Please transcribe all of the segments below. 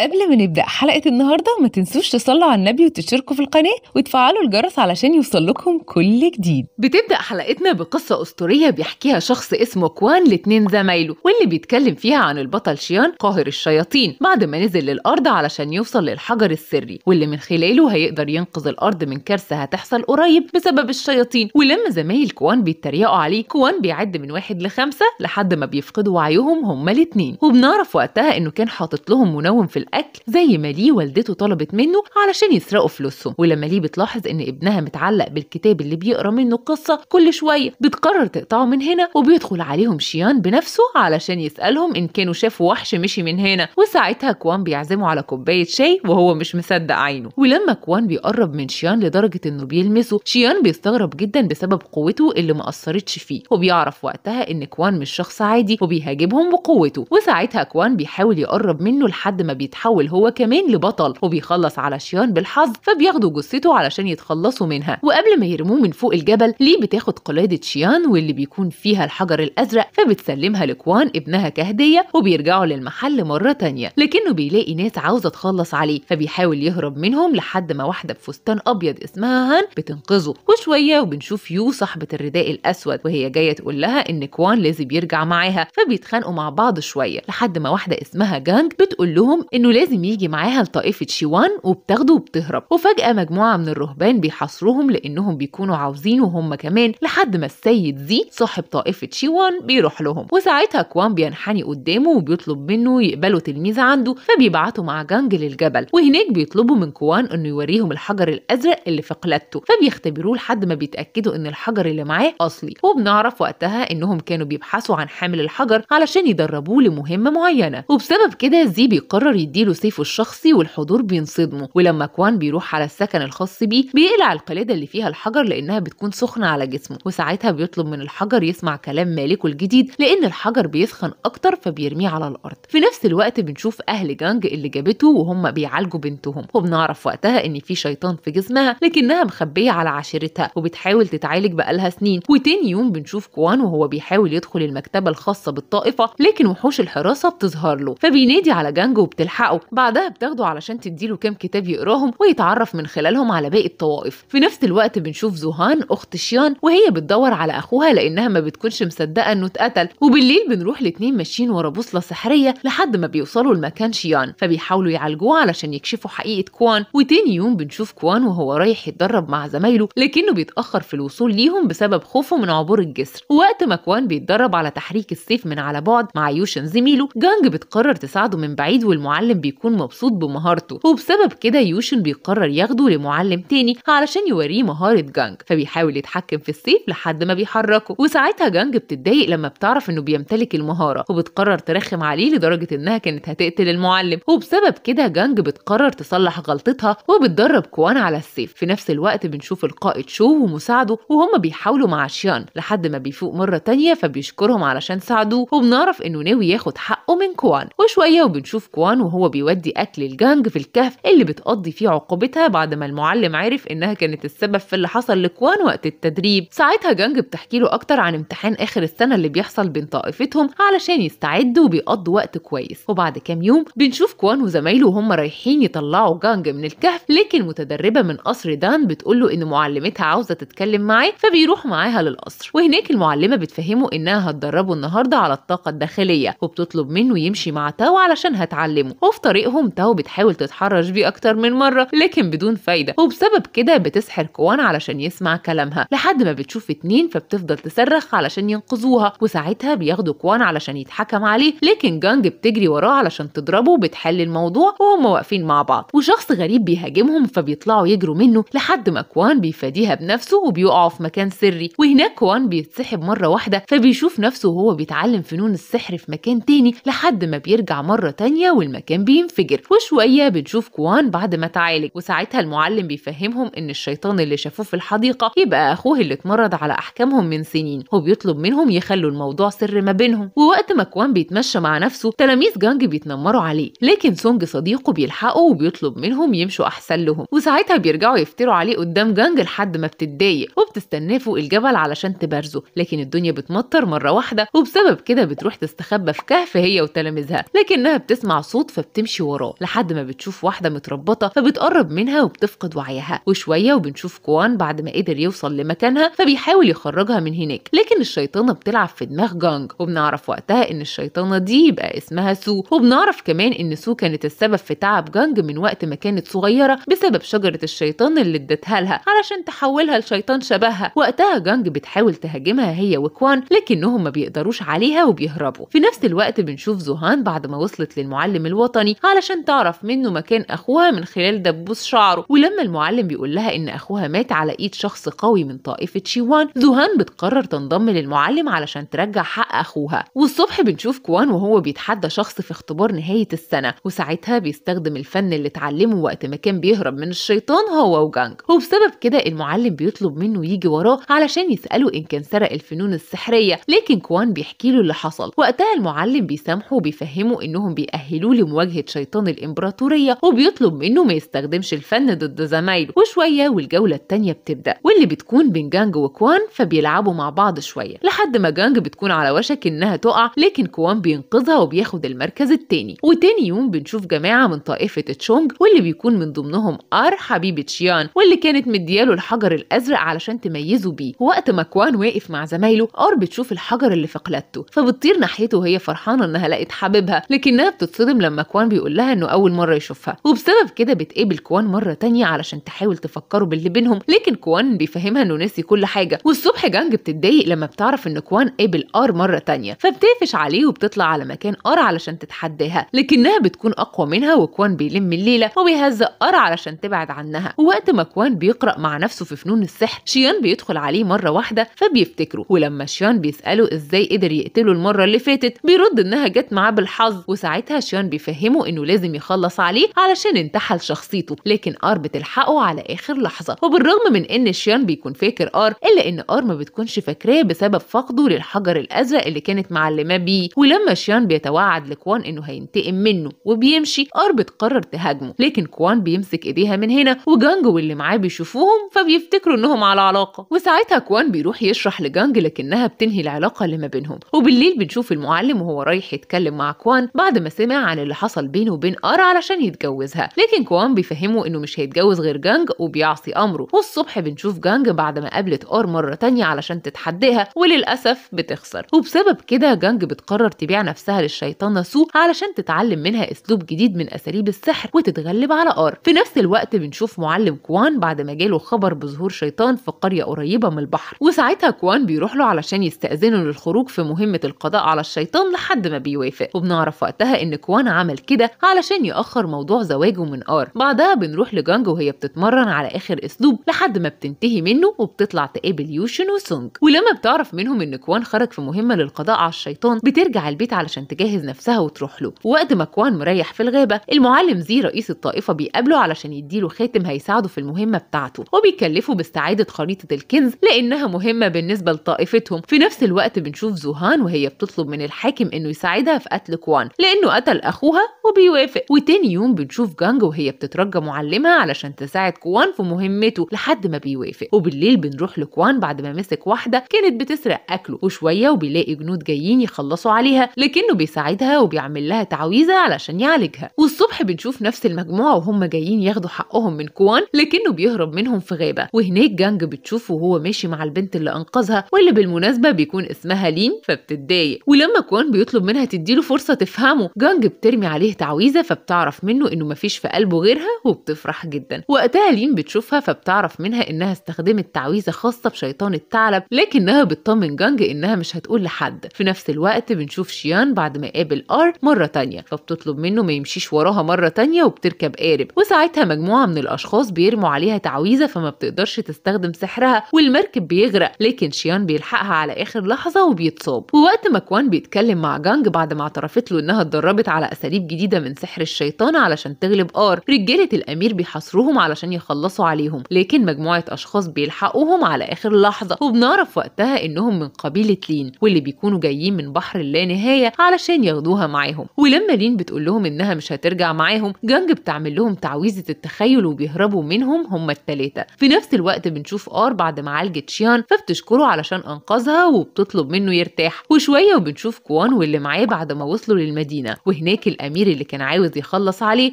قبل ما نبدأ حلقة النهاردة ما تنسوش تصلوا على النبي وتشتركوا في القناة وتفعلوا الجرس علشان يوصلكم كل جديد بتبدأ حلقتنا بقصة أسطورية بيحكيها شخص اسمه كوان لاتنين زمايله واللي بيتكلم فيها عن البطل شيان قاهر الشياطين بعد ما نزل للأرض علشان يوصل للحجر السري واللي من خلاله هيقدر ينقذ الأرض من كارثة هتحصل قريب بسبب الشياطين ولما زمايل كوان بيتريقوا عليه كوان بيعد من واحد لخمسة لحد ما بيفقدوا وعيهم هما الاتنين وبنعرف وقتها إنه كان حاطط لهم منوم في الأكل زي ما ليه والدته طلبت منه علشان يسرقوا فلوسهم ولما ليه بتلاحظ إن ابنها متعلق بالكتاب اللي بيقرا منه القصة كل شوية بتقرر تقطعه من هنا وبيدخل عليهم شيان بنفسه علشان يسألهم إن كانوا شافوا وحش مشي من هنا وساعتها كوان بيعزمه على كوباية شاي وهو مش مصدق عينه ولما كوان بيقرب من شيان لدرجة إنه بيلمسه شيان بيستغرب جدا بسبب قوته اللي ما أثرتش فيه وبيعرف وقتها إن كوان مش شخص عادي وبيهاجمهم بقوته وساعتها كوان بيحاول يقرب منه لحد ما بيتحول بيتحول هو كمان لبطل وبيخلص على شيان بالحظ فبياخدوا جثته علشان يتخلصوا منها وقبل ما يرموه من فوق الجبل ليه بتاخد قلادة شيان واللي بيكون فيها الحجر الأزرق فبتسلمها لكوان ابنها كهدية وبيرجعوا للمحل مرة تانية لكنه بيلاقي ناس عاوزة تخلص عليه فبيحاول يهرب منهم لحد ما واحدة بفستان أبيض اسمها هان بتنقذه وشوية وبنشوف يو صاحبة الرداء الأسود وهي جاية تقول لها إن كوان لازم يرجع معاها فبيتخانقوا مع بعض شوية لحد ما واحدة اسمها جانج بتقول لهم إن انه لازم يجي معاها لطائفه شيوان وبتاخده وبتهرب وفجاه مجموعه من الرهبان بيحاصروهم لانهم بيكونوا عاوزين وهم كمان لحد ما السيد زي صاحب طائفه شيوان بيروح لهم وساعتها كوان بينحني قدامه وبيطلب منه يقبلوا تلميذ عنده فبيبعته مع جانج للجبل وهناك بيطلبوا من كوان انه يوريهم الحجر الازرق اللي في قلادته فبيختبروه لحد ما بيتاكدوا ان الحجر اللي معاه اصلي وبنعرف وقتها انهم كانوا بيبحثوا عن حامل الحجر علشان يدربوه لمهمه معينه وبسبب كده زي بيقرر يدي بيديله سيفه الشخصي والحضور بينصدموا ولما كوان بيروح على السكن الخاص بيه بيقلع القلاده اللي فيها الحجر لانها بتكون سخنه على جسمه وساعتها بيطلب من الحجر يسمع كلام مالكه الجديد لان الحجر بيسخن اكتر فبيرميه على الارض في نفس الوقت بنشوف اهل جانج اللي جابته وهم بيعالجوا بنتهم وبنعرف وقتها ان في شيطان في جسمها لكنها مخبيه على عشيرتها وبتحاول تتعالج بقالها سنين وتاني يوم بنشوف كوان وهو بيحاول يدخل المكتبه الخاصه بالطائفه لكن وحوش الحراسه بتظهر له فبينادي على جانج وبتلحق حقه بعدها بتاخده علشان تديله كام كتاب يقراهم ويتعرف من خلالهم على باقي الطوائف في نفس الوقت بنشوف زوهان اخت شيان وهي بتدور على اخوها لانها ما بتكونش مصدقه انه اتقتل وبالليل بنروح الاثنين ماشيين ورا بوصله سحريه لحد ما بيوصلوا لمكان شيان فبيحاولوا يعالجوه علشان يكشفوا حقيقه كوان وتاني يوم بنشوف كوان وهو رايح يتدرب مع زمايله لكنه بيتاخر في الوصول ليهم بسبب خوفه من عبور الجسر ووقت ما كوان بيتدرب على تحريك السيف من على بعد مع يوشن زميله جانج بتقرر تساعده من بعيد والمعلم المعلم بيكون مبسوط بمهارته وبسبب كده يوشن بيقرر ياخده لمعلم تاني علشان يوريه مهارة جانج فبيحاول يتحكم في السيف لحد ما بيحركه وساعتها جانج بتتضايق لما بتعرف انه بيمتلك المهارة وبتقرر ترخم عليه لدرجة انها كانت هتقتل المعلم وبسبب كده جانج بتقرر تصلح غلطتها وبتدرب كوان على السيف في نفس الوقت بنشوف القائد شو ومساعده وهم بيحاولوا مع شيان لحد ما بيفوق مرة تانية فبيشكرهم علشان ساعدوه وبنعرف انه ناوي ياخد حقه من كوان وشوية وبنشوف كوان وهو وهو بيودي أكل الجانج في الكهف اللي بتقضي فيه عقوبتها بعد ما المعلم عرف إنها كانت السبب في اللي حصل لكوان وقت التدريب ساعتها جانج بتحكي له أكتر عن امتحان آخر السنة اللي بيحصل بين طائفتهم علشان يستعدوا وبيقضوا وقت كويس وبعد كام يوم بنشوف كوان وزمايله وهم رايحين يطلعوا جانج من الكهف لكن متدربة من قصر دان بتقول له إن معلمتها عاوزة تتكلم معاه فبيروح معاها للقصر وهناك المعلمة بتفهمه إنها هتدربه النهاردة على الطاقة الداخلية وبتطلب منه يمشي مع تاو علشان هتعلمه وفي طريقهم تاو بتحاول تتحرش بيه أكتر من مرة لكن بدون فايدة وبسبب كده بتسحر كوان علشان يسمع كلامها لحد ما بتشوف اتنين فبتفضل تصرخ علشان ينقذوها وساعتها بياخدوا كوان علشان يتحكم عليه لكن جانج بتجري وراه علشان تضربه وبتحل الموضوع وهم واقفين مع بعض وشخص غريب بيهاجمهم فبيطلعوا يجروا منه لحد ما كوان بيفاديها بنفسه وبيقعوا في مكان سري وهناك كوان بيتسحب مرة واحدة فبيشوف نفسه وهو بيتعلم فنون السحر في مكان تاني لحد ما بيرجع مرة تانية والمكان كان بينفجر وشوية بتشوف كوان بعد ما تعالج وساعتها المعلم بيفهمهم إن الشيطان اللي شافوه في الحديقة يبقى أخوه اللي اتمرد على أحكامهم من سنين وبيطلب منهم يخلوا الموضوع سر ما بينهم ووقت ما كوان بيتمشى مع نفسه تلاميذ جانج بيتنمروا عليه لكن سونج صديقه بيلحقه وبيطلب منهم يمشوا أحسن لهم وساعتها بيرجعوا يفتروا عليه قدام جانج لحد ما بتتضايق وبتستناه فوق الجبل علشان تبارزه لكن الدنيا بتمطر مرة واحدة وبسبب كده بتروح تستخبى في كهف هي وتلاميذها لكنها بتسمع صوت بتمشي وراه لحد ما بتشوف واحده متربطه فبتقرب منها وبتفقد وعيها وشويه وبنشوف كوان بعد ما قدر يوصل لمكانها فبيحاول يخرجها من هناك لكن الشيطانه بتلعب في دماغ جانج وبنعرف وقتها ان الشيطانه دي يبقى اسمها سو وبنعرف كمان ان سو كانت السبب في تعب جانج من وقت ما كانت صغيره بسبب شجره الشيطان اللي ادتها لها علشان تحولها لشيطان شبهها وقتها جانج بتحاول تهاجمها هي وكوان لكنهم ما بيقدروش عليها وبيهربوا في نفس الوقت بنشوف زوهان بعد ما وصلت للمعلم الوطني الوطني علشان تعرف منه مكان اخوها من خلال دبوس شعره ولما المعلم بيقول لها ان اخوها مات على ايد شخص قوي من طائفه شيوان ذهان بتقرر تنضم للمعلم علشان ترجع حق اخوها والصبح بنشوف كوان وهو بيتحدى شخص في اختبار نهايه السنه وساعتها بيستخدم الفن اللي اتعلمه وقت ما كان بيهرب من الشيطان هو وجانج وبسبب كده المعلم بيطلب منه يجي وراه علشان يساله ان كان سرق الفنون السحريه لكن كوان بيحكي له اللي حصل وقتها المعلم بيسامحه وبيفهمه انهم بيأهلوه لمواجهه مواجهة شيطان الإمبراطورية وبيطلب منه ما يستخدمش الفن ضد زمايله وشوية والجولة التانية بتبدأ واللي بتكون بين جانج وكوان فبيلعبوا مع بعض شوية لحد ما جانج بتكون على وشك إنها تقع لكن كوان بينقذها وبياخد المركز التاني وتاني يوم بنشوف جماعة من طائفة تشونج واللي بيكون من ضمنهم آر حبيبة شيان واللي كانت مدياله الحجر الأزرق علشان تميزه بيه وقت ما كوان واقف مع زمايله آر بتشوف الحجر اللي في قلادته فبتطير ناحيته وهي فرحانة إنها لقت حبيبها لكنها بتتصدم لما كوان كوان بيقول لها انه اول مره يشوفها وبسبب كده بتقابل كوان مره تانية علشان تحاول تفكره باللي بينهم لكن كوان بيفهمها انه ناسي كل حاجه والصبح جانج بتتضايق لما بتعرف ان كوان قابل ار مره تانية فبتقفش عليه وبتطلع على مكان ار علشان تتحداها لكنها بتكون اقوى منها وكوان بيلم الليله وبيهزق ار علشان تبعد عنها ووقت ما كوان بيقرا مع نفسه في فنون السحر شيان بيدخل عليه مره واحده فبيفتكره ولما شيان بيساله ازاي قدر يقتله المره اللي فاتت بيرد انها جت معاه بالحظ وساعتها شيان بيفهم وفهمه انه لازم يخلص عليه علشان انتحل شخصيته لكن ار بتلحقه على اخر لحظه وبالرغم من ان شيان بيكون فاكر ار الا ان ار ما بتكونش فاكراه بسبب فقده للحجر الازرق اللي كانت معلماه بيه ولما شيان بيتوعد لكوان انه هينتقم منه وبيمشي ار بتقرر تهاجمه لكن كوان بيمسك ايديها من هنا وجانج واللي معاه بيشوفوهم فبيفتكروا انهم على علاقه وساعتها كوان بيروح يشرح لجانج لكنها بتنهي العلاقه اللي ما بينهم وبالليل بنشوف المعلم وهو رايح يتكلم مع كوان بعد ما سمع عن اللي حصل حصل بينه وبين أرا علشان يتجوزها لكن كوان بيفهمه إنه مش هيتجوز غير جانج وبيعصي أمره والصبح بنشوف جانج بعد ما قابلت أر مرة تانية علشان تتحداها وللأسف بتخسر وبسبب كده جانج بتقرر تبيع نفسها للشيطانه سو علشان تتعلم منها أسلوب جديد من أساليب السحر وتتغلب على أر في نفس الوقت بنشوف معلم كوان بعد ما جاله خبر بظهور شيطان في قرية قريبة من البحر وساعتها كوان بيروح له علشان يستأذنه للخروج في مهمة القضاء على الشيطان لحد ما بيوافق وبنعرف وقتها إن كوان عمل يعمل كده علشان يأخر موضوع زواجه من آر بعدها بنروح لجانج وهي بتتمرن على آخر أسلوب لحد ما بتنتهي منه وبتطلع تقابل يوشن وسونج ولما بتعرف منهم إن كوان خرج في مهمة للقضاء على الشيطان بترجع البيت علشان تجهز نفسها وتروح له وقت ما كوان مريح في الغابة المعلم زي رئيس الطائفة بيقابله علشان يديله خاتم هيساعده في المهمة بتاعته وبيكلفه باستعادة خريطة الكنز لأنها مهمة بالنسبة لطائفتهم في نفس الوقت بنشوف زوهان وهي بتطلب من الحاكم إنه يساعدها في قتل كوان لأنه قتل أخوها وبيوافق وتاني يوم بنشوف جانج وهي بتترجى معلمها علشان تساعد كوان في مهمته لحد ما بيوافق وبالليل بنروح لكوان بعد ما مسك واحدة كانت بتسرق أكله وشوية وبيلاقي جنود جايين يخلصوا عليها لكنه بيساعدها وبيعمل لها تعويذة علشان يعالجها والصبح بنشوف نفس المجموعة وهم جايين ياخدوا حقهم من كوان لكنه بيهرب منهم في غابة وهناك جانج بتشوفه وهو ماشي مع البنت اللي أنقذها واللي بالمناسبة بيكون اسمها لين فبتتضايق ولما كوان بيطلب منها تديله فرصة تفهمه جانج بترمي عليه تعويذة فبتعرف منه إنه مفيش في قلبه غيرها وبتفرح جدا وقتها لين بتشوفها فبتعرف منها إنها استخدمت تعويذة خاصة بشيطان الثعلب لكنها بتطمن جانج إنها مش هتقول لحد في نفس الوقت بنشوف شيان بعد ما قابل آر مرة تانية فبتطلب منه ما يمشيش وراها مرة تانية وبتركب قارب وساعتها مجموعة من الأشخاص بيرموا عليها تعويذة فما بتقدرش تستخدم سحرها والمركب بيغرق لكن شيان بيلحقها على آخر لحظة وبيتصاب ووقت ما كوان بيتكلم مع جانج بعد ما اعترفت له إنها اتدربت على أساليب الجديدة من سحر الشيطان علشان تغلب آر رجالة الأمير بيحاصروهم علشان يخلصوا عليهم لكن مجموعة أشخاص بيلحقوهم على آخر لحظة وبنعرف وقتها إنهم من قبيلة لين واللي بيكونوا جايين من بحر اللانهاية علشان ياخدوها معاهم ولما لين بتقول لهم إنها مش هترجع معاهم جانج بتعمل لهم تعويذة التخيل وبيهربوا منهم هما التلاتة في نفس الوقت بنشوف آر بعد ما عالجت شيان فبتشكره علشان أنقذها وبتطلب منه يرتاح وشوية وبنشوف كوان واللي معاه بعد ما وصلوا للمدينة وهناك الأمير الضمير اللي كان عاوز يخلص عليه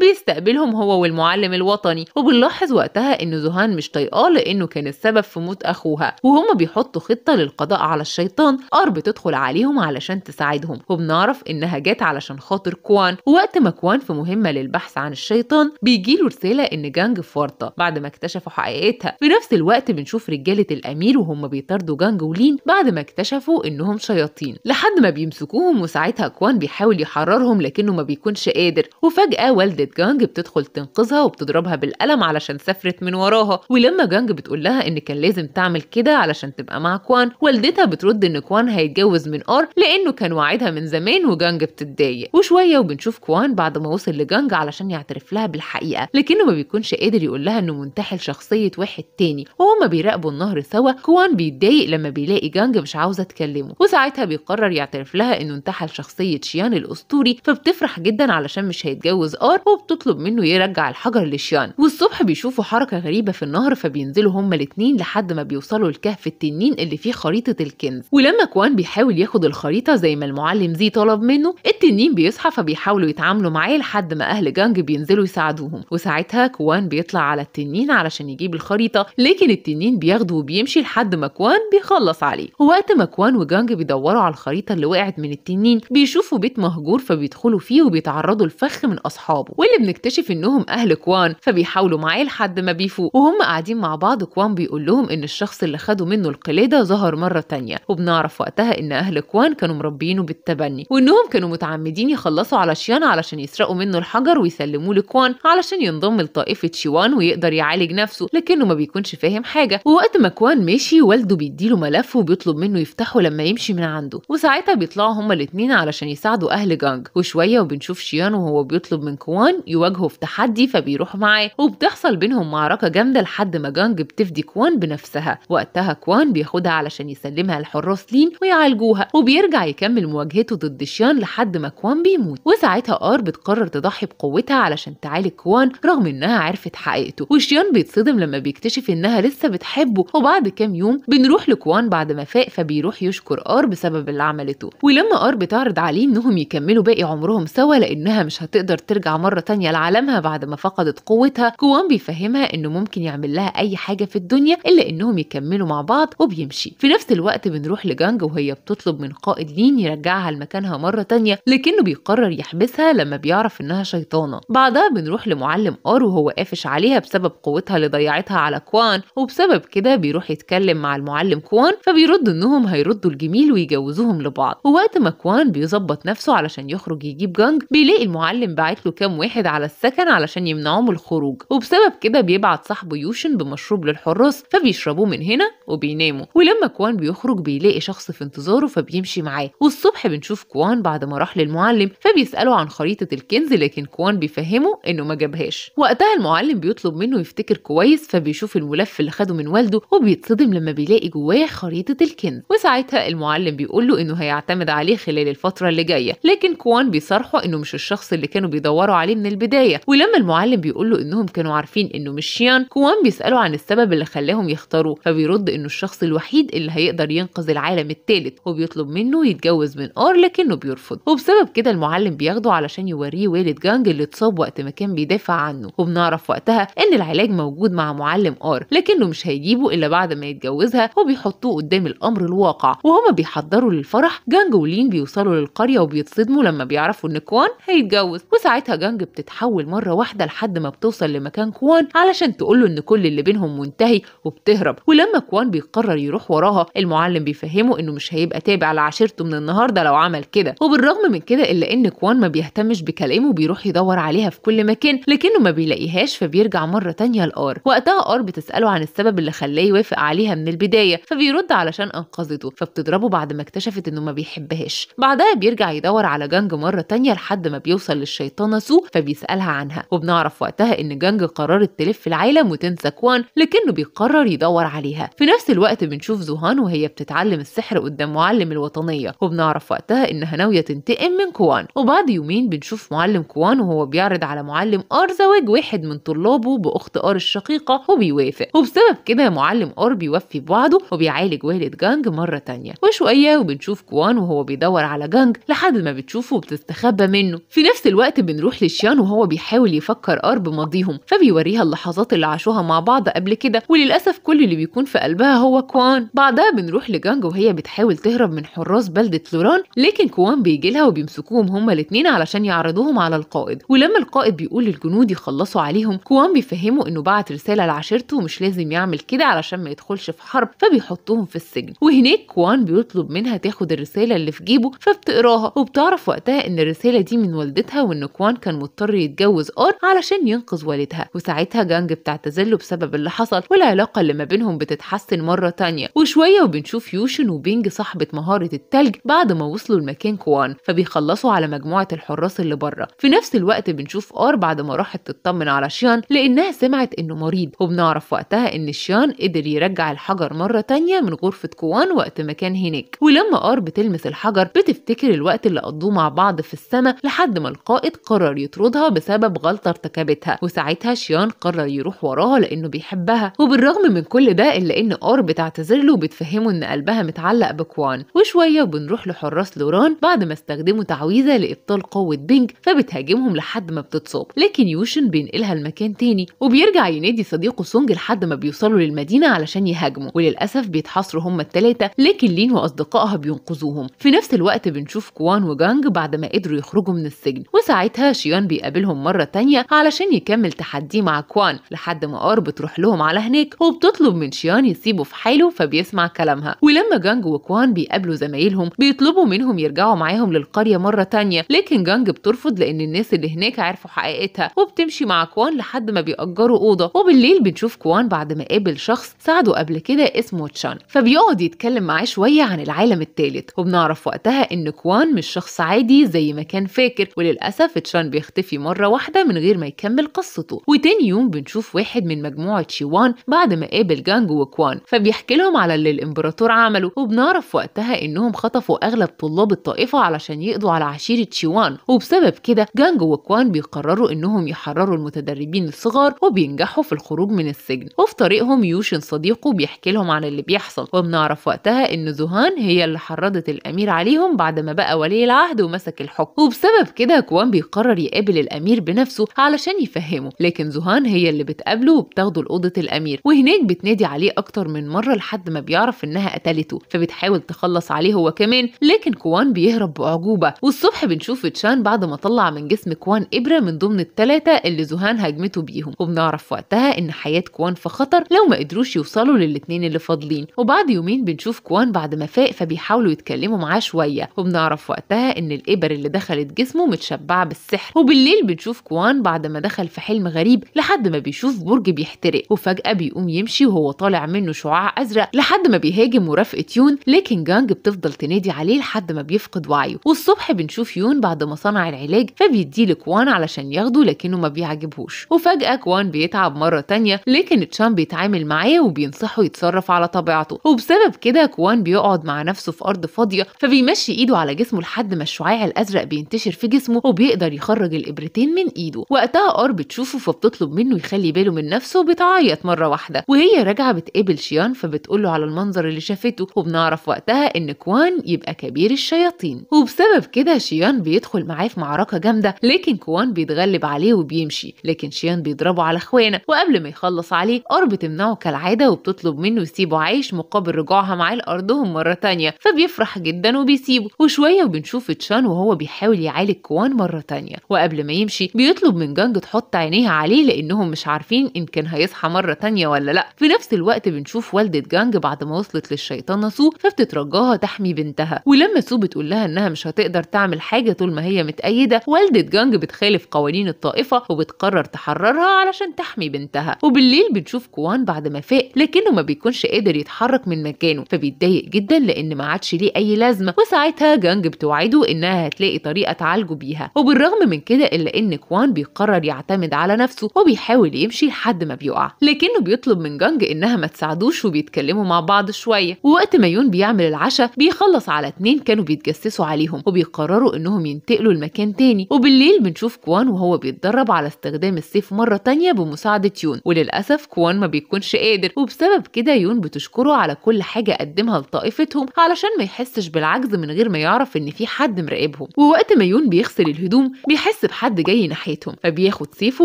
بيستقبلهم هو والمعلم الوطني وبنلاحظ وقتها ان زهان مش طايقاه لانه كان السبب في موت اخوها وهما بيحطوا خطه للقضاء على الشيطان ار بتدخل عليهم علشان تساعدهم وبنعرف انها جت علشان خاطر كوان ووقت ما كوان في مهمه للبحث عن الشيطان بيجيله رساله ان جانج في ورطه بعد ما اكتشفوا حقيقتها في نفس الوقت بنشوف رجاله الامير وهم بيطاردوا جانج ولين بعد ما اكتشفوا انهم شياطين لحد ما بيمسكوهم وساعتها كوان بيحاول يحررهم لكنه ما بيكون بيكونش قادر وفجأة والدة جانج بتدخل تنقذها وبتضربها بالقلم علشان سافرت من وراها ولما جانج بتقول لها إن كان لازم تعمل كده علشان تبقى مع كوان والدتها بترد إن كوان هيتجوز من آر لأنه كان وعدها من زمان وجانج بتتضايق وشوية وبنشوف كوان بعد ما وصل لجانج علشان يعترف لها بالحقيقة لكنه ما بيكونش قادر يقول لها إنه منتحل شخصية واحد تاني وهما بيراقبوا النهر سوا كوان بيتضايق لما بيلاقي جانج مش عاوزة تكلمه وساعتها بيقرر يعترف لها إنه انتحل شخصية شيان الأسطوري فبتفرح جدا جدا علشان مش هيتجوز ار وبتطلب منه يرجع الحجر لشيان والصبح بيشوفوا حركه غريبه في النهر فبينزلوا هما الاتنين لحد ما بيوصلوا لكهف التنين اللي فيه خريطه الكنز ولما كوان بيحاول ياخد الخريطه زي ما المعلم زي طلب منه التنين بيصحى فبيحاولوا يتعاملوا معاه لحد ما اهل جانج بينزلوا يساعدوهم وساعتها كوان بيطلع على التنين علشان يجيب الخريطه لكن التنين بياخده وبيمشي لحد ما كوان بيخلص عليه ووقت ما كوان وجانج بيدوروا على الخريطه اللي وقعت من التنين بيشوفوا بيت مهجور فبيدخلوا فيه بيتعرضوا لفخ من أصحابه واللي بنكتشف إنهم أهل كوان فبيحاولوا معاه لحد ما بيفوق وهم قاعدين مع بعض كوان بيقول لهم إن الشخص اللي خدوا منه القلادة ظهر مرة تانية وبنعرف وقتها إن أهل كوان كانوا مربينه بالتبني وإنهم كانوا متعمدين يخلصوا على شيان علشان يسرقوا منه الحجر ويسلموه لكوان علشان ينضم لطائفة شيوان ويقدر يعالج نفسه لكنه ما بيكونش فاهم حاجة ووقت ما كوان ماشي والده بيديله ملف وبيطلب منه يفتحه لما يمشي من عنده وساعتها بيطلعوا هما الاثنين علشان يساعدوا أهل جانج وشوية وبنشوف بنشوف شيان وهو بيطلب من كوان يواجهه في تحدي فبيروح معاه وبتحصل بينهم معركة جامدة لحد ما جانج بتفدي كوان بنفسها وقتها كوان بياخدها علشان يسلمها لحراس لين ويعالجوها وبيرجع يكمل مواجهته ضد شيان لحد ما كوان بيموت وساعتها آر بتقرر تضحي بقوتها علشان تعالج كوان رغم انها عرفت حقيقته وشيان بيتصدم لما بيكتشف انها لسه بتحبه وبعد كام يوم بنروح لكوان بعد ما فاق فبيروح يشكر آر بسبب اللي عملته ولما آر بتعرض عليه انهم يكملوا باقي عمرهم سوا لأنها مش هتقدر ترجع مرة تانية لعالمها بعد ما فقدت قوتها كوان بيفهمها إنه ممكن يعمل لها أي حاجة في الدنيا إلا إنهم يكملوا مع بعض وبيمشي في نفس الوقت بنروح لجانج وهي بتطلب من قائد لين يرجعها لمكانها مرة تانية لكنه بيقرر يحبسها لما بيعرف إنها شيطانة بعدها بنروح لمعلم آر وهو قافش عليها بسبب قوتها اللي ضيعتها على كوان وبسبب كده بيروح يتكلم مع المعلم كوان فبيرد إنهم هيردوا الجميل ويجوزوهم لبعض ووقت ما كوان بيظبط نفسه علشان يخرج يجيب جانج بيلاقي المعلم باعت له كام واحد على السكن علشان يمنعوه من الخروج وبسبب كده بيبعت صاحبه يوشن بمشروب للحراس فبيشربوه من هنا وبيناموا ولما كوان بيخرج بيلاقي شخص في انتظاره فبيمشي معاه والصبح بنشوف كوان بعد ما راح للمعلم فبيساله عن خريطه الكنز لكن كوان بيفهمه انه ما جابهاش وقتها المعلم بيطلب منه يفتكر كويس فبيشوف الملف اللي خده من والده وبيتصدم لما بيلاقي جواه خريطه الكنز وساعتها المعلم بيقول له انه هيعتمد عليه خلال الفتره اللي جايه لكن كوان بيصارحه انه انه مش الشخص اللي كانوا بيدوروا عليه من البدايه ولما المعلم بيقول له انهم كانوا عارفين انه مش شيان كوان بيساله عن السبب اللي خلاهم يختاروه فبيرد انه الشخص الوحيد اللي هيقدر ينقذ العالم الثالث وبيطلب منه يتجوز من اور لكنه بيرفض وبسبب كده المعلم بياخده علشان يوريه والد جانج اللي اتصاب وقت ما كان بيدافع عنه وبنعرف وقتها ان العلاج موجود مع معلم ار لكنه مش هيجيبه الا بعد ما يتجوزها وبيحطوه قدام الامر الواقع وهما بيحضروا للفرح جانج ولين بيوصلوا للقريه وبيتصدموا لما بيعرفوا ان كوان كوان هيتجوز وساعتها جانج بتتحول مرة واحدة لحد ما بتوصل لمكان كوان علشان تقول له إن كل اللي بينهم منتهي وبتهرب ولما كوان بيقرر يروح وراها المعلم بيفهمه إنه مش هيبقى تابع لعشيرته من النهاردة لو عمل كده وبالرغم من كده إلا إن كوان ما بيهتمش بكلامه وبيروح يدور عليها في كل مكان لكنه ما بيلاقيهاش فبيرجع مرة تانية لآر وقتها آر بتسأله عن السبب اللي خلاه يوافق عليها من البداية فبيرد علشان أنقذته فبتضربه بعد ما اكتشفت إنه ما بيحبهاش بعدها بيرجع يدور على جانج مرة تانية لحد لحد ما بيوصل للشيطانة سو فبيسألها عنها وبنعرف وقتها إن جانج قررت تلف العالم وتنسى كوان لكنه بيقرر يدور عليها في نفس الوقت بنشوف زوهان وهي بتتعلم السحر قدام معلم الوطنية وبنعرف وقتها إنها ناوية تنتقم من كوان وبعد يومين بنشوف معلم كوان وهو بيعرض على معلم آر زواج واحد من طلابه بأخت آر الشقيقة وبيوافق وبسبب كده معلم آر بيوفي بوعده وبيعالج والد جانج مرة تانية وشوية وبنشوف كوان وهو بيدور على جانج لحد ما بتشوفه وبتستخبى منه منه في نفس الوقت بنروح لشيان وهو بيحاول يفكر ار بماضيهم فبيوريها اللحظات اللي عاشوها مع بعض قبل كده وللاسف كل اللي بيكون في قلبها هو كوان بعدها بنروح لجانج وهي بتحاول تهرب من حراس بلده لوران لكن كوان بيجي لها وبيمسكوهم هما الاثنين علشان يعرضوهم على القائد ولما القائد بيقول للجنود يخلصوا عليهم كوان بيفهمه انه بعت رساله لعشيرته ومش لازم يعمل كده علشان ما يدخلش في حرب فبيحطهم في السجن وهناك كوان بيطلب منها تاخد الرساله اللي في جيبه فبتقراها وبتعرف وقتها ان الرساله دي من والدتها وإن كوان كان مضطر يتجوز أور علشان ينقذ والدها وساعتها جانج بتعتزل له بسبب اللي حصل والعلاقة اللي ما بينهم بتتحسن مرة تانية وشوية وبنشوف يوشن وبينج صاحبة مهارة التلج بعد ما وصلوا لمكان كوان فبيخلصوا على مجموعة الحراس اللي بره في نفس الوقت بنشوف آر بعد ما راحت تطمن على شيان لأنها سمعت إنه مريض وبنعرف وقتها إن شيان قدر يرجع الحجر مرة تانية من غرفة كوان وقت ما كان هناك ولما آر بتلمس الحجر بتفتكر الوقت اللي قضوه مع بعض في السماء لحد ما القائد قرر يطردها بسبب غلطة ارتكبتها وساعتها شيان قرر يروح وراها لأنه بيحبها وبالرغم من كل ده إلا إن آر بتعتذر له وبتفهمه إن قلبها متعلق بكوان وشوية بنروح لحراس لوران بعد ما استخدموا تعويذة لإبطال قوة بينج فبتهاجمهم لحد ما بتتصاب لكن يوشن بينقلها لمكان تاني وبيرجع ينادي صديقه سونج لحد ما بيوصلوا للمدينة علشان يهاجموا وللأسف بيتحاصروا هما التلاتة لكن لين وأصدقائها بينقذوهم في نفس الوقت بنشوف كوان وجانج بعد ما قدروا يخرجوا يخرجوا من السجن وساعتها شيان بيقابلهم مرة تانية علشان يكمل تحديه مع كوان لحد ما آر بتروح لهم على هناك وبتطلب من شيان يسيبه في حاله فبيسمع كلامها ولما جانج وكوان بيقابلوا زمايلهم بيطلبوا منهم يرجعوا معاهم للقرية مرة تانية لكن جانج بترفض لأن الناس اللي هناك عرفوا حقيقتها وبتمشي مع كوان لحد ما بيأجروا أوضة وبالليل بنشوف كوان بعد ما قابل شخص ساعده قبل كده اسمه تشان فبيقعد يتكلم معاه شوية عن العالم الثالث وبنعرف وقتها إن كوان مش شخص عادي زي ما كان فاكر وللأسف تشان بيختفي مرة واحدة من غير ما يكمل قصته وتاني يوم بنشوف واحد من مجموعة شيوان بعد ما قابل جانج وكوان فبيحكي لهم على اللي الإمبراطور عمله وبنعرف وقتها إنهم خطفوا أغلب طلاب الطائفة علشان يقضوا على عشيرة شيوان وبسبب كده جانج وكوان بيقرروا إنهم يحرروا المتدربين الصغار وبينجحوا في الخروج من السجن وفي طريقهم يوشن صديقه بيحكي لهم عن اللي بيحصل وبنعرف وقتها إن زوهان هي اللي حرضت الأمير عليهم بعد ما بقى ولي العهد ومسك الحكم وبس بسبب كده كوان بيقرر يقابل الامير بنفسه علشان يفهمه لكن زهان هي اللي بتقابله وبتاخده لاوضه الامير وهناك بتنادي عليه اكتر من مره لحد ما بيعرف انها قتلته فبتحاول تخلص عليه هو كمان لكن كوان بيهرب باعجوبه والصبح بنشوف تشان بعد ما طلع من جسم كوان ابره من ضمن الثلاثه اللي زهان هاجمته بيهم وبنعرف وقتها ان حياه كوان في خطر لو ما قدروش يوصلوا للاثنين اللي فاضلين وبعد يومين بنشوف كوان بعد ما فاق فبيحاولوا يتكلموا معاه شويه وبنعرف وقتها ان الابر اللي دخلت جسمه متشبعة بالسحر وبالليل بتشوف كوان بعد ما دخل في حلم غريب لحد ما بيشوف برج بيحترق وفجأة بيقوم يمشي وهو طالع منه شعاع أزرق لحد ما بيهاجم مرافقة يون لكن جانج بتفضل تنادي عليه لحد ما بيفقد وعيه والصبح بنشوف يون بعد ما صنع العلاج فبيديه لكوان علشان ياخده لكنه ما بيعجبهوش وفجأة كوان بيتعب مرة تانية لكن تشان بيتعامل معاه وبينصحه يتصرف على طبيعته وبسبب كده كوان بيقعد مع نفسه في أرض فاضية فبيمشي إيده على جسمه لحد ما الشعاع الأزرق بينتشر منتشر في جسمه وبيقدر يخرج الابرتين من ايده وقتها ار بتشوفه فبتطلب منه يخلي باله من نفسه وبتعيط مره واحده وهي راجعه بتقابل شيان فبتقول له على المنظر اللي شافته وبنعرف وقتها ان كوان يبقى كبير الشياطين وبسبب كده شيان بيدخل معاه في معركه جامده لكن كوان بيتغلب عليه وبيمشي لكن شيان بيضربه على اخوانه وقبل ما يخلص عليه ار بتمنعه كالعاده وبتطلب منه يسيبه عايش مقابل رجوعها معاه لارضهم مره تانية فبيفرح جدا وبيسيبه وشويه وبنشوف تشان وهو بيحاول يعالج كوان مرة تانية وقبل ما يمشي بيطلب من جانج تحط عينيها عليه لأنهم مش عارفين إن كان هيصحى مرة تانية ولا لأ في نفس الوقت بنشوف والدة جانج بعد ما وصلت للشيطانة سو فبتترجاها تحمي بنتها ولما سو بتقول لها إنها مش هتقدر تعمل حاجة طول ما هي متأيدة والدة جانج بتخالف قوانين الطائفة وبتقرر تحررها علشان تحمي بنتها وبالليل بنشوف كوان بعد ما فاق لكنه ما بيكونش قادر يتحرك من مكانه فبيتضايق جدا لأن ما عادش ليه أي لازمة وساعتها جانج بتوعده إنها هتلاقي طريقة تعالجوا بيها وبالرغم من كده إلا إن كوان بيقرر يعتمد على نفسه وبيحاول يمشي لحد ما بيقع لكنه بيطلب من جانج إنها ما تساعدوش وبيتكلموا مع بعض شوية ووقت ما يون بيعمل العشاء بيخلص على اتنين كانوا بيتجسسوا عليهم وبيقرروا إنهم ينتقلوا لمكان تاني وبالليل بنشوف كوان وهو بيتدرب على استخدام السيف مرة تانية بمساعدة يون وللأسف كوان ما بيكونش قادر وبسبب كده يون بتشكره على كل حاجة قدمها لطائفتهم علشان ما يحسش بالعجز من غير ما يعرف إن في حد مراقبهم ووقت ما لما يون بيغسل الهدوم بيحس بحد جاي ناحيتهم فبياخد سيفه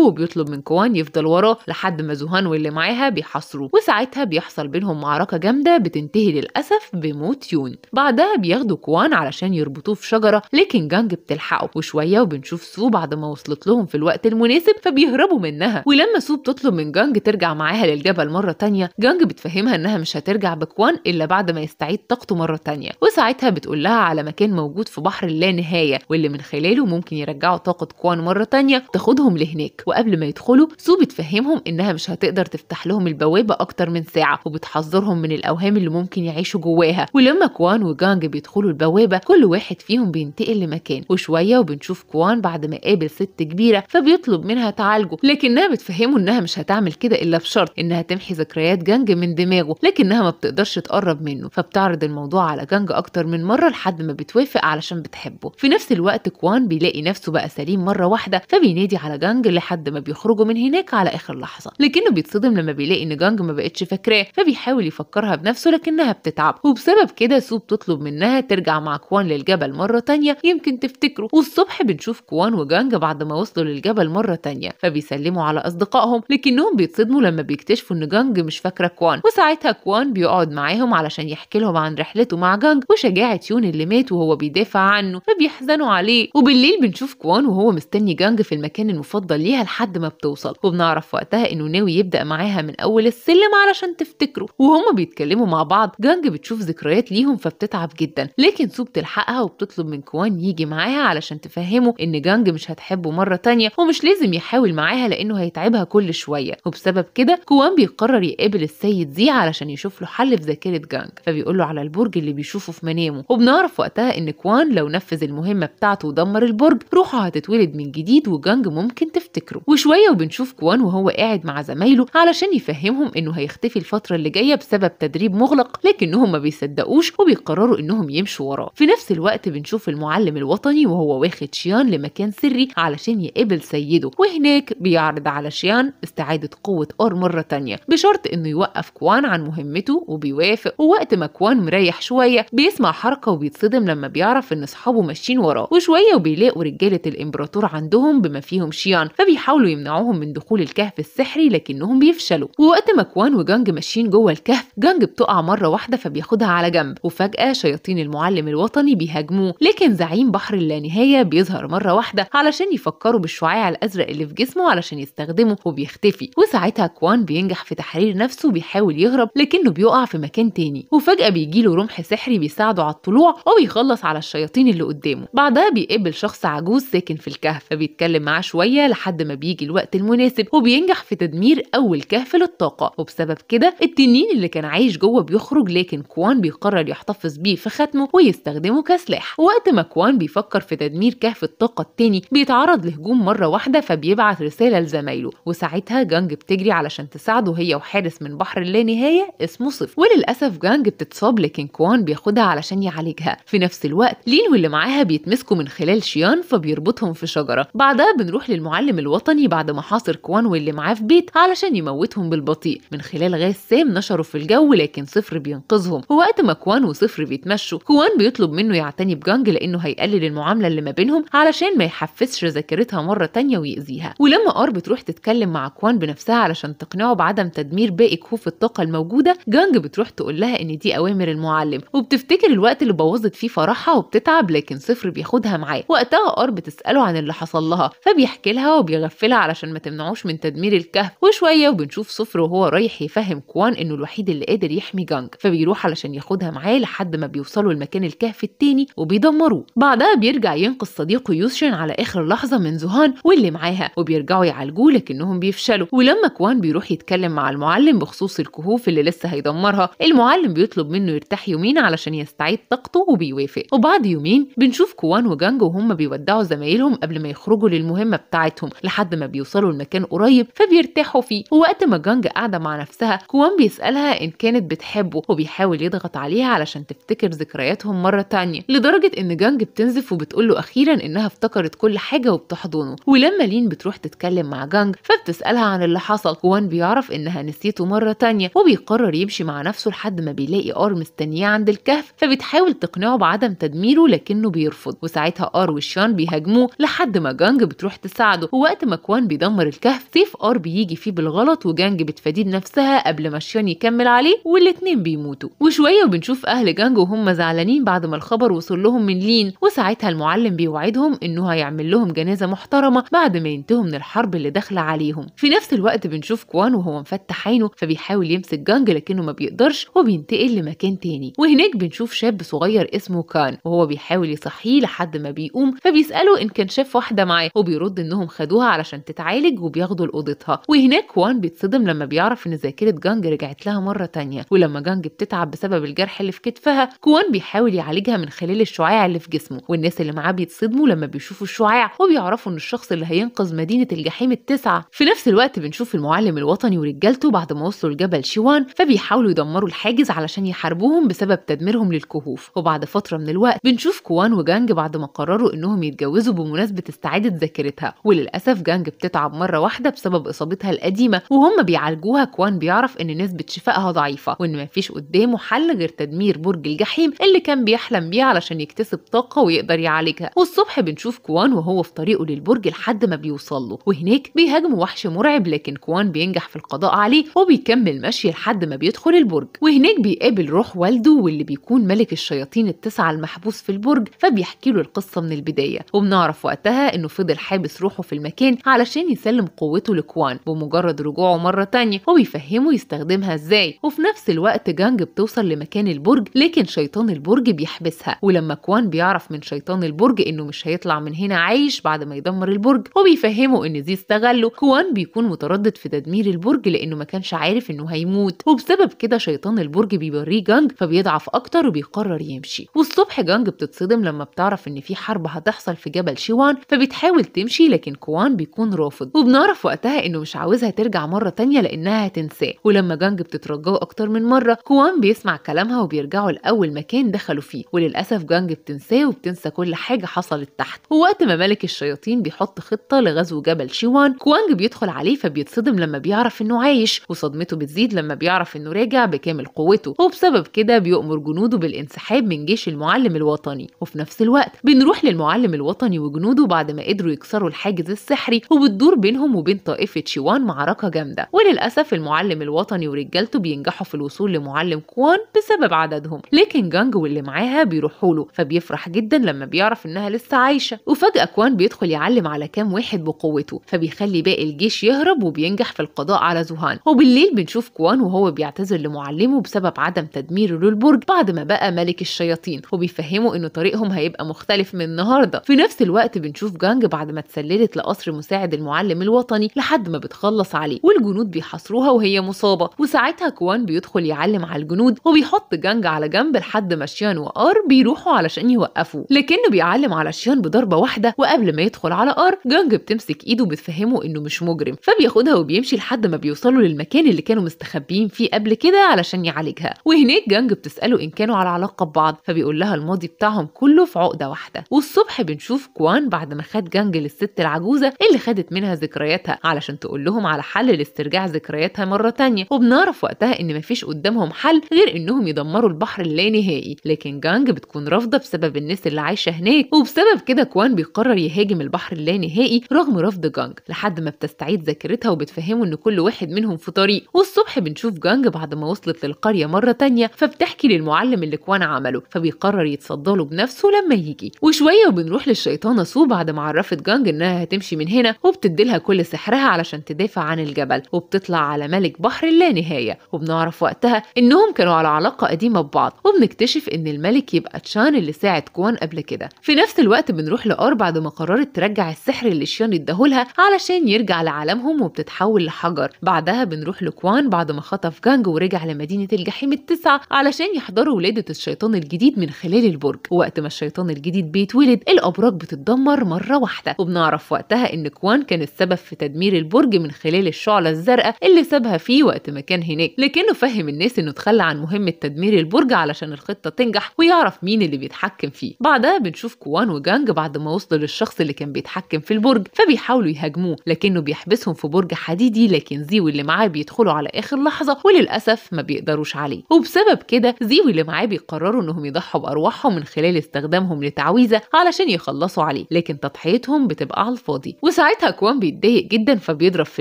وبيطلب من كوان يفضل وراه لحد ما زوهان واللي معاها بيحاصروه وساعتها بيحصل بينهم معركه جامده بتنتهي للاسف بموت يون بعدها بياخدوا كوان علشان يربطوه في شجره لكن جانج بتلحقه وشويه وبنشوف سو بعد ما وصلت لهم في الوقت المناسب فبيهربوا منها ولما سو بتطلب من جانج ترجع معاها للجبل مره تانية جانج بتفهمها انها مش هترجع بكوان الا بعد ما يستعيد طاقته مره تانية وساعتها بتقول لها على مكان موجود في بحر اللا نهايه واللي من خلاله ممكن يرجعوا طاقة كوان مرة تانية تاخدهم لهناك وقبل ما يدخلوا سو بتفهمهم إنها مش هتقدر تفتح لهم البوابة أكتر من ساعة وبتحذرهم من الأوهام اللي ممكن يعيشوا جواها ولما كوان وجانج بيدخلوا البوابة كل واحد فيهم بينتقل لمكان وشوية وبنشوف كوان بعد ما قابل ست كبيرة فبيطلب منها تعالجه لكنها بتفهمه إنها مش هتعمل كده إلا بشرط إنها تمحي ذكريات جانج من دماغه لكنها ما بتقدرش تقرب منه فبتعرض الموضوع على جانج أكتر من مرة لحد ما بتوافق علشان بتحبه في نفس الوقت الوقت كوان بيلاقي نفسه بقى سليم مره واحده فبينادي على جانج لحد ما بيخرجوا من هناك على اخر لحظه لكنه بيتصدم لما بيلاقي ان جانج ما بقتش فاكراه فبيحاول يفكرها بنفسه لكنها بتتعب وبسبب كده سو بتطلب منها ترجع مع كوان للجبل مره تانية يمكن تفتكره والصبح بنشوف كوان وجانج بعد ما وصلوا للجبل مره تانية فبيسلموا على اصدقائهم لكنهم بيتصدموا لما بيكتشفوا ان جانج مش فاكره كوان وساعتها كوان بيقعد معاهم علشان يحكي لهم عن رحلته مع جانج وشجاعه يون اللي مات وهو بيدافع عنه فبيحزنوا عليه عليه وبالليل بنشوف كوان وهو مستني جانج في المكان المفضل ليها لحد ما بتوصل وبنعرف وقتها انه ناوي يبدا معاها من اول السلم علشان تفتكره وهما بيتكلموا مع بعض جانج بتشوف ذكريات ليهم فبتتعب جدا لكن سو بتلحقها وبتطلب من كوان يجي معاها علشان تفهمه ان جانج مش هتحبه مره تانية ومش لازم يحاول معاها لانه هيتعبها كل شويه وبسبب كده كوان بيقرر يقابل السيد زي علشان يشوف له حل في ذاكره جانج فبيقول له على البرج اللي بيشوفه في منامه وبنعرف وقتها ان كوان لو نفذ المهمه بتاعته بتاعته ودمر البرج روحه هتتولد من جديد وجانج ممكن تفتكره وشويه وبنشوف كوان وهو قاعد مع زمايله علشان يفهمهم انه هيختفي الفتره اللي جايه بسبب تدريب مغلق لكنهم ما بيصدقوش وبيقرروا انهم يمشوا وراه في نفس الوقت بنشوف المعلم الوطني وهو واخد شيان لمكان سري علشان يقابل سيده وهناك بيعرض على شيان استعاده قوه اور مره تانية بشرط انه يوقف كوان عن مهمته وبيوافق ووقت ما كوان مريح شويه بيسمع حركه وبيتصدم لما بيعرف ان اصحابه ماشيين وراه شوية وبيلاقوا رجالة الإمبراطور عندهم بما فيهم شيان فبيحاولوا يمنعوهم من دخول الكهف السحري لكنهم بيفشلوا ووقت ما كوان وجانج ماشيين جوه الكهف جانج بتقع مرة واحدة فبياخدها على جنب وفجأة شياطين المعلم الوطني بيهاجموه لكن زعيم بحر اللانهاية بيظهر مرة واحدة علشان يفكروا بالشعاع الأزرق اللي في جسمه علشان يستخدمه وبيختفي وساعتها كوان بينجح في تحرير نفسه وبيحاول يهرب لكنه بيقع في مكان تاني وفجأة بيجيله رمح سحري بيساعده على الطلوع وبيخلص على الشياطين اللي قدامه بعدها بيقابل شخص عجوز ساكن في الكهف فبيتكلم معاه شوية لحد ما بيجي الوقت المناسب وبينجح في تدمير أول كهف للطاقة وبسبب كده التنين اللي كان عايش جوه بيخرج لكن كوان بيقرر يحتفظ بيه في ختمه ويستخدمه كسلاح وقت ما كوان بيفكر في تدمير كهف الطاقة التاني بيتعرض لهجوم مرة واحدة فبيبعت رسالة لزمايله وساعتها جانج بتجري علشان تساعده هي وحارس من بحر اللانهاية اسمه صف وللأسف جانج بتتصاب لكن كوان بياخدها علشان يعالجها في نفس الوقت لين واللي معاها بيتمسكوا من خلال شيان فبيربطهم في شجرة بعدها بنروح للمعلم الوطني بعد ما حاصر كوان واللي معاه في بيت علشان يموتهم بالبطيء من خلال غاز سام نشره في الجو لكن صفر بينقذهم ووقت ما كوان وصفر بيتمشوا كوان بيطلب منه يعتني بجانج لانه هيقلل المعاملة اللي ما بينهم علشان ما يحفزش ذاكرتها مرة تانية ويأذيها ولما ار بتروح تتكلم مع كوان بنفسها علشان تقنعه بعدم تدمير باقي كهوف الطاقة الموجودة جانج بتروح تقول لها ان دي اوامر المعلم وبتفتكر الوقت اللي بوظت فيه فرحها وبتتعب لكن صفر بياخدها بنتها معاه وقتها ار بتساله عن اللي حصل لها فبيحكي لها وبيغفلها علشان ما تمنعوش من تدمير الكهف وشويه وبنشوف صفر وهو رايح يفهم كوان انه الوحيد اللي قادر يحمي جانج فبيروح علشان ياخدها معاه لحد ما بيوصلوا لمكان الكهف التاني وبيدمروه بعدها بيرجع ينقذ صديقه يوشن على اخر لحظه من زهان واللي معاها وبيرجعوا يعالجوه لكنهم بيفشلوا ولما كوان بيروح يتكلم مع المعلم بخصوص الكهوف اللي لسه هيدمرها المعلم بيطلب منه يرتاح يومين علشان يستعيد طاقته وبيوافق وبعد يومين بنشوف كوان جانج وهم بيودعوا زمايلهم قبل ما يخرجوا للمهمة بتاعتهم لحد ما بيوصلوا لمكان قريب فبيرتاحوا فيه ووقت ما جانج قاعدة مع نفسها كوان بيسألها إن كانت بتحبه وبيحاول يضغط عليها علشان تفتكر ذكرياتهم مرة تانية لدرجة إن جانج بتنزف وبتقوله أخيرا إنها افتكرت كل حاجة وبتحضنه ولما لين بتروح تتكلم مع جانج فبتسألها عن اللي حصل كوان بيعرف إنها نسيته مرة تانية وبيقرر يمشي مع نفسه لحد ما بيلاقي آر مستنياه عند الكهف فبتحاول تقنعه بعدم تدميره لكنه بيرفض وساعتها ساعتها ار وشيان بيهاجموه لحد ما جانج بتروح تساعده ووقت ما كوان بيدمر الكهف سيف ار بيجي فيه بالغلط وجانج بتفاديه نفسها قبل ما شيان يكمل عليه والاتنين بيموتوا وشويه وبنشوف اهل جانج وهم زعلانين بعد ما الخبر وصل لهم من لين وساعتها المعلم بيوعدهم انه هيعمل لهم جنازه محترمه بعد ما ينتهوا من الحرب اللي داخله عليهم في نفس الوقت بنشوف كوان وهو مفتح عينه فبيحاول يمسك جانج لكنه ما بيقدرش وبينتقل لمكان تاني وهناك بنشوف شاب صغير اسمه كان وهو بيحاول يصحيه لحد ما بيقوم فبيساله ان كان شاف واحده معاه وبيرد انهم خدوها علشان تتعالج وبياخدوا لاوضتها وهناك وان بيتصدم لما بيعرف ان ذاكره جانج رجعت لها مره تانية ولما جانج بتتعب بسبب الجرح اللي في كتفها كوان بيحاول يعالجها من خلال الشعاع اللي في جسمه والناس اللي معاه بيتصدموا لما بيشوفوا الشعاع وبيعرفوا ان الشخص اللي هينقذ مدينه الجحيم التسعه في نفس الوقت بنشوف المعلم الوطني ورجالته بعد ما وصلوا لجبل شيوان فبيحاولوا يدمروا الحاجز علشان يحاربوهم بسبب تدميرهم للكهوف وبعد فتره من الوقت بنشوف كوان وجانج بعد ما قرروا انهم يتجوزوا بمناسبه استعاده ذاكرتها وللاسف جانج بتتعب مره واحده بسبب اصابتها القديمه وهم بيعالجوها كوان بيعرف ان نسبه شفائها ضعيفه وان مفيش قدامه حل غير تدمير برج الجحيم اللي كان بيحلم بيه علشان يكتسب طاقه ويقدر يعالجها والصبح بنشوف كوان وهو في طريقه للبرج لحد ما بيوصل له وهناك بيهاجمه وحش مرعب لكن كوان بينجح في القضاء عليه وبيكمل مشي لحد ما بيدخل البرج وهناك بيقابل روح والده واللي بيكون ملك الشياطين التسعه المحبوس في البرج فبيحكي له القصه القصة من البداية وبنعرف وقتها إنه فضل حابس روحه في المكان علشان يسلم قوته لكوان بمجرد رجوعه مرة تانية هو بيفهمه يستخدمها إزاي وفي نفس الوقت جانج بتوصل لمكان البرج لكن شيطان البرج بيحبسها ولما كوان بيعرف من شيطان البرج إنه مش هيطلع من هنا عايش بعد ما يدمر البرج وبيفهمه بيفهمه إن زي استغله كوان بيكون متردد في تدمير البرج لأنه ما كانش عارف إنه هيموت وبسبب كده شيطان البرج بيوريه جانج فبيضعف أكتر وبيقرر يمشي والصبح جانج بتتصدم لما بتعرف إن في في حرب هتحصل في جبل شيوان فبتحاول تمشي لكن كوان بيكون رافض وبنعرف وقتها انه مش عاوزها ترجع مرة تانية لانها هتنساه ولما جانج بتترجاه اكتر من مرة كوان بيسمع كلامها وبيرجعوا لاول مكان دخلوا فيه وللاسف جانج بتنساه وبتنسى كل حاجة حصلت تحت ووقت ما ملك الشياطين بيحط خطة لغزو جبل شيوان كوانج بيدخل عليه فبيتصدم لما بيعرف انه عايش وصدمته بتزيد لما بيعرف انه راجع بكامل قوته وبسبب كده بيؤمر جنوده بالانسحاب من جيش المعلم الوطني وفي نفس الوقت بن بنروح للمعلم الوطني وجنوده بعد ما قدروا يكسروا الحاجز السحري وبتدور بينهم وبين طائفة شيوان معركة جامدة وللأسف المعلم الوطني ورجالته بينجحوا في الوصول لمعلم كوان بسبب عددهم لكن جانج واللي معاها بيروحوا له فبيفرح جدا لما بيعرف إنها لسه عايشة وفجأة كوان بيدخل يعلم على كام واحد بقوته فبيخلي باقي الجيش يهرب وبينجح في القضاء على زوهان وبالليل بنشوف كوان وهو بيعتذر لمعلمه بسبب عدم تدميره للبرج بعد ما بقى ملك الشياطين وبيفهمه إن طريقهم هيبقى مختلف مختلف من النهارده في نفس الوقت بنشوف جانج بعد ما اتسللت لقصر مساعد المعلم الوطني لحد ما بتخلص عليه والجنود بيحاصروها وهي مصابه وساعتها كوان بيدخل يعلم على الجنود وبيحط جانج على جنب لحد ما شيان وار بيروحوا علشان يوقفوه لكنه بيعلم على شيان بضربه واحده وقبل ما يدخل على ار جانج بتمسك ايده وبتفهمه انه مش مجرم فبياخدها وبيمشي لحد ما بيوصلوا للمكان اللي كانوا مستخبيين فيه قبل كده علشان يعالجها وهناك جانج بتساله ان كانوا على علاقه ببعض فبيقول لها الماضي بتاعهم كله في عقده واحده واحدة والصبح بنشوف كوان بعد ما خد جنج للست العجوزة اللي خدت منها ذكرياتها علشان تقول لهم على حل لاسترجاع ذكرياتها مرة تانية وبنعرف وقتها إن مفيش قدامهم حل غير إنهم يدمروا البحر اللانهائي لكن جانج بتكون رافضة بسبب الناس اللي عايشة هناك وبسبب كده كوان بيقرر يهاجم البحر اللانهائي رغم رفض جانج لحد ما بتستعيد ذاكرتها وبتفهمه إن كل واحد منهم في طريق والصبح بنشوف جانج بعد ما وصلت للقرية مرة تانية فبتحكي للمعلم اللي كوان عمله فبيقرر يتصدى له بنفسه لما يجي وشويه وبنروح للشيطانه سو بعد ما عرفت جانج انها هتمشي من هنا وبتديلها كل سحرها علشان تدافع عن الجبل وبتطلع على ملك بحر لا نهايه وبنعرف وقتها انهم كانوا على علاقه قديمه ببعض وبنكتشف ان الملك يبقى تشان اللي ساعد كوان قبل كده في نفس الوقت بنروح لار بعد ما قررت ترجع السحر اللي شيان اداهولها علشان يرجع لعالمهم وبتتحول لحجر بعدها بنروح لكوان بعد ما خطف جانج ورجع لمدينه الجحيم التسعه علشان يحضروا ولاده الشيطان الجديد من خلال البرج وقت ما الشيطان الجديد بيتولد الأبراج بتتدمر مرة واحدة وبنعرف وقتها إن كوان كان السبب في تدمير البرج من خلال الشعلة الزرقاء اللي سابها فيه وقت ما كان هناك لكنه فهم الناس إنه تخلى عن مهمة تدمير البرج علشان الخطة تنجح ويعرف مين اللي بيتحكم فيه بعدها بنشوف كوان وجانج بعد ما وصلوا للشخص اللي كان بيتحكم في البرج فبيحاولوا يهاجموه لكنه بيحبسهم في برج حديدي لكن زيو اللي معاه بيدخلوا على آخر لحظة وللأسف ما بيقدروش عليه وبسبب كده زيو اللي معاه بيقرروا إنهم يضحوا بأرواحهم من خلال استخدامهم لتعويض التعويذه علشان يخلصوا عليه لكن تضحيتهم بتبقى على الفاضي وساعتها كوان بيتضايق جدا فبيضرب في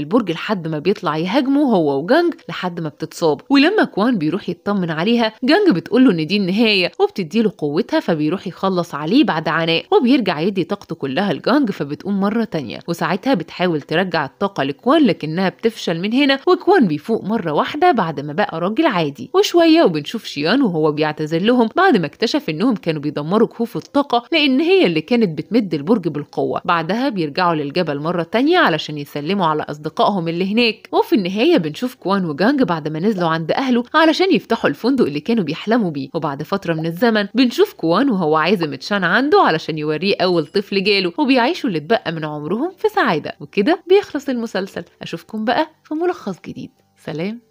البرج لحد ما بيطلع يهاجمه هو وجانج لحد ما بتتصاب ولما كوان بيروح يطمن عليها جانج بتقول له ان دي النهايه وبتديله قوتها فبيروح يخلص عليه بعد عناء وبيرجع يدي طاقته كلها لجانج فبتقوم مره تانية وساعتها بتحاول ترجع الطاقه لكوان لكنها بتفشل من هنا وكوان بيفوق مره واحده بعد ما بقى راجل عادي وشويه وبنشوف شيان وهو بيعتذر لهم بعد ما اكتشف انهم كانوا بيدمروا كهوف الطاقه لأن هي اللي كانت بتمد البرج بالقوة بعدها بيرجعوا للجبل مرة تانية علشان يسلموا على أصدقائهم اللي هناك وفي النهاية بنشوف كوان وجانج بعد ما نزلوا عند أهله علشان يفتحوا الفندق اللي كانوا بيحلموا بيه وبعد فترة من الزمن بنشوف كوان وهو عازم تشان عنده علشان يوريه أول طفل جاله وبيعيشوا اللي اتبقى من عمرهم في سعادة وكده بيخلص المسلسل أشوفكم بقى في ملخص جديد سلام